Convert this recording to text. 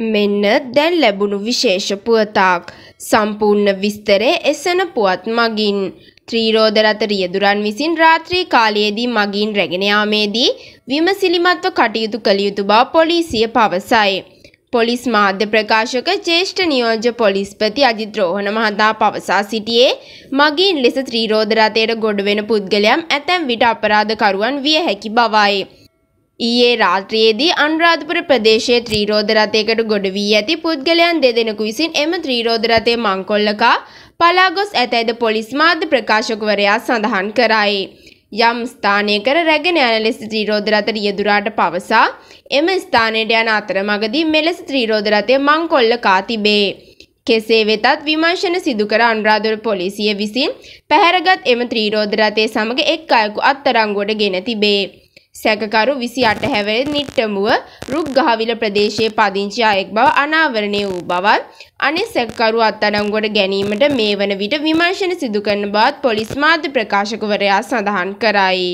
මෙන්න දැන් ලැබුණු විශේෂ පුවතක් සම්පූර්ණ විස්තරය එසන පුවත් මගින් ත්‍රීරෝද රථ රියදුරන් විසින් රාත්‍රී කාලයේදී මගින් රැගෙන යාමේදී විමසිලිමත්ව කටයුතු කළ යුතු බව පොලිසිය පවසයි. පොලිස් මාධ්‍ය ප්‍රකාශක ජේෂ්ඨ නියෝජ්‍ය පොලිස්පති අජිත් රෝහණ මහතා පවසා සිටියේ මගින් ලෙස ත්‍රීරෝද රථයට ගොඩ වෙන පුද්ගලයන් ඇතැම් විට අපරාධකරුවන් විය හැකි බවයි. ඊයේ රාත්‍රියේදී අනුරාධපුර ප්‍රදේශයේ ත්‍රීරෝද රථයකට ගොඩ වී ඇති පුද්ගලයන් දෙදෙනෙකු විසින් එම ත්‍රීරෝද රථය මංකොල්ලකා පලා ගොස් ඇතැයිද පොලිස් මාධ්‍ය ප්‍රකාශකවරයා සඳහන් කරයි. යම් ස්ථානයකර රැගෙන යන ලෙස ත්‍රීරෝද රථ රියදුරාට පවසා එම ස්ථානයට යන අතරමඟදී මෙලෙස ත්‍රීරෝද රථය මංකොල්ලකා තිබේ. කෙසේ වෙතත් විමර්ශන සිදුකර අනුරාධපුර පොලිසිය විසින් පැහැරගත් එම ත්‍රීරෝද රථය සමග එක් අයෙකු අත්අඩංගුවට ගෙන තිබේ. සැකකරු විසි අටහැවර නිට්ටමුව රුක්ගහවිල ප්‍රදේශයේ පදිංචි අයෙක් බව අනාවරණය වූ බවත් අනෙ සැකකරු අත්අඩංගුවට ගැනීමට මේ වන විට විමර්ශන සිදු කරන බවත් පොලිස් මාධ්‍ය ප්‍රකාශකවරයා සඳහන් කරයි.